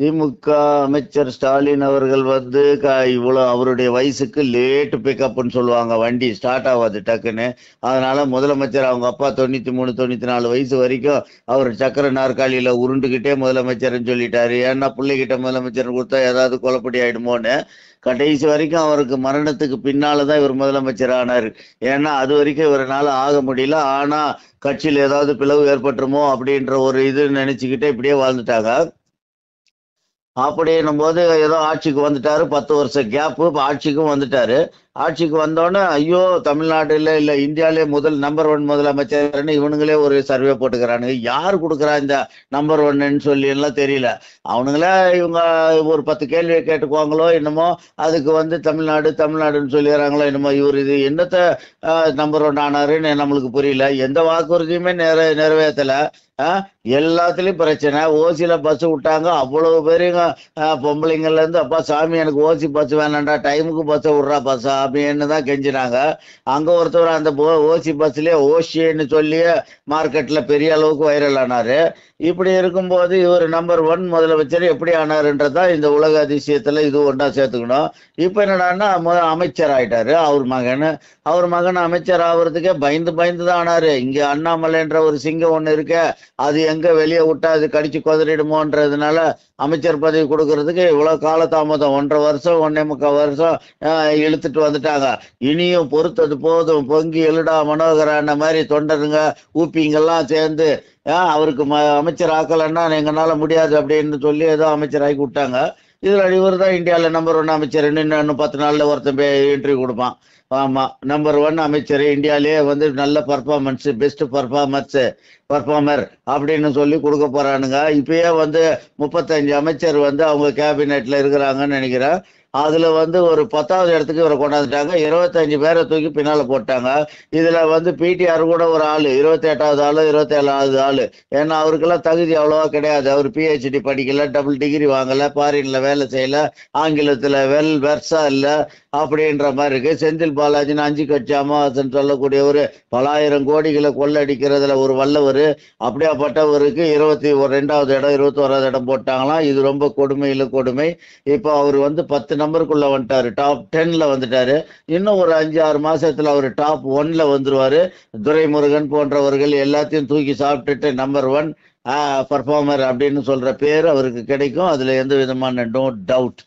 திமுக அமைச்சர் ஸ்டாலின் அவர்கள் வந்து க இவ்வளோ அவருடைய வயசுக்கு லேட்டு பிக்கப்னு சொல்லுவாங்க வண்டி ஸ்டார்ட் ஆகாது டக்குன்னு அதனால முதலமைச்சர் அவங்க அப்பா தொண்ணூற்றி மூணு தொண்ணூற்றி நாலு வயசு வரைக்கும் அவர் சக்கர நாற்காலியில் உருண்டுக்கிட்டே முதலமைச்சர்னு சொல்லிட்டாரு ஏன்னா பிள்ளைகிட்ட முதலமைச்சர் கொடுத்தா ஏதாவது குழப்படி ஆயிடுமோன்னு கடைசி வரைக்கும் அவருக்கு மரணத்துக்கு பின்னாலதான் தான் இவர் முதலமைச்சர் ஆனார் ஏன்னா அது வரைக்கும் இவரால் ஆக முடியல ஆனால் கட்சியில் ஏதாவது பிளவு ஏற்பட்டுருமோ அப்படின்ற ஒரு இது நினச்சிக்கிட்டே இப்படியே வாழ்ந்துட்டாங்க அப்படின்னும் போது ஏதோ ஆட்சிக்கு வந்துட்டாரு பத்து வருஷம் கேப்பு ஆட்சிக்கும் வந்துட்டாரு ஆட்சிக்கு வந்தோடனே ஐயோ தமிழ்நாடுல இல்ல இந்தியாவிலே முதல் நம்பர் ஒன் முதலமைச்சர்னு இவனுங்களே ஒரு சர்வே போட்டுக்கிறானுங்க யார் கொடுக்குறா இந்த நம்பர் ஒன்னு சொல்லி எல்லாம் தெரியல அவனுங்களே இவங்க ஒரு பத்து கேள்வியை கேட்டுக்குவாங்களோ என்னமோ அதுக்கு வந்து தமிழ்நாடு தமிழ்நாடுன்னு சொல்லிடுறாங்களோ என்னமோ இவர் இது என்னத்தை நம்பர் ஒன் ஆனாருன்னு நம்மளுக்கு புரியல எந்த வாக்குறுதியுமே நிறை நிறைவேற்றலை எல்லாத்துலயும் பிரச்சனை ஓசியில பஸ் விட்டாங்க அவ்வளவு பேரையும் பொம்பளைங்கள்ல இருந்து அப்பா சாமி எனக்கு ஓசி பஸ் வேணாண்டா டைமுக்கு பஸ்ஸை விட்றா பஸ்ஸா அப்படின்னு தான் கெஞ்சினாங்க அங்கே ஒருத்தர் அந்த ஓசி பஸ்லேயே ஓசின்னு சொல்லியே மார்க்கெட்டில் பெரிய அளவுக்கு வைரல் ஆனார் இப்படி இருக்கும்போது இவர் நம்பர் ஒன் முதலமைச்சர் எப்படி ஆனாருன்றதான் இந்த உலக அதிசயத்தில் இது ஒன்றா சேர்த்துக்கணும் இப்போ என்னடான்னா அமைச்சர் ஆயிட்டாரு அவர் மகன் அவர் மகன் அமைச்சர் ஆகிறதுக்கே பயந்து பயந்து தான் ஆனார் இங்கே அண்ணாமலைன்ற ஒரு சிங்கம் ஒன்று இருக்க அது எங்கே வெளியே விட்டா அது கடிச்சு கொதறிடுமோன்றதுனால அமைச்சர் பதவி கொடுக்கறதுக்கு இவ்வளோ காலதாமதம் ஒன்றரை வருஷம் ஒன்னே முக்கால் வருஷம் இழுத்துட்டு வந்து வந்துட்டாங்க இனியும் பொறுத்தது போதும் பொங்கி எழுடா மனோகரான மாதிரி தொண்டருங்க ஊப்பிங்கெல்லாம் சேர்ந்து அவருக்கு ம அமைச்சர் ஆக்கலைன்னா எங்களால் முடியாது அப்படின்னு சொல்லி ஏதோ அமைச்சர் ஆக்கி விட்டாங்க இதில் இவர் தான் இந்தியாவில் நம்பர் ஒன் அமைச்சர் இன்னும் பத்து நாளில் ஒருத்தன் இன்டர்வியூ கொடுப்பான் ஆமாம் நம்பர் ஒன் அமைச்சர் இந்தியாவிலே வந்து நல்ல பர்ஃபார்மன்ஸு பெஸ்ட் பர்ஃபார்மன்ஸு பர்ஃபார்மர் அப்படின்னு சொல்லி கொடுக்க போகிறானுங்க இப்பயே வந்து முப்பத்தஞ்சு அமைச்சர் வந்து அவங்க கேபினெட்டில் இருக்கிறாங்கன்னு நினைக்கிறேன் அதுல வந்து ஒரு பத்தாவது இடத்துக்கு இவரை கொண்டாந்துட்டாங்க இருபத்தஞ்சு பேரை தூக்கி பின்னால போட்டாங்க இதுல வந்து பிடிஆர் கூட ஒரு ஆளு இருபத்தி எட்டாவது ஆளு இருபத்தி ஏழாவது ஆளு ஏன்னா அவருக்கெல்லாம் தகுதி அவ்வளவா கிடையாது அவர் பிஹெச்டி படிக்கல டபுள் டிகிரி வாங்கல ஃபாரினில் வேலை செய்யல ஆங்கிலத்துல வெல் வெர்ஸா இல்ல அப்படின்ற மாதிரி இருக்கு செந்தில் பாலாஜின்னு அஞ்சு கட்சி அமாவாசன் சொல்லக்கூடிய ஒரு பலாயிரம் கோடிகளை கொள்ளடிக்கிறதுல ஒரு வல்லவர் அப்படியாப்பட்டவருக்கு இருபத்தி ஒரு ரெண்டாவது இடம் இருபத்தி ஓராவது இடம் போட்டாங்களாம் இது ரொம்ப இல்லை கொடுமை இப்போ அவர் வந்து பத்து நம்பருக்குள்ள வந்துட்டாரு டாப் டென்ல வந்துட்டாரு இன்னும் ஒரு அஞ்சு ஆறு மாசத்துல அவர் டாப் ஒன்ல வந்துருவாரு துரைமுருகன் போன்றவர்கள் எல்லாத்தையும் தூக்கி சாப்பிட்டுட்டு நம்பர் ஒன் பர்ஃபார்மர் அப்படின்னு சொல்ற பேர் அவருக்கு கிடைக்கும் அதுல எந்த விதமான நோ டவுட்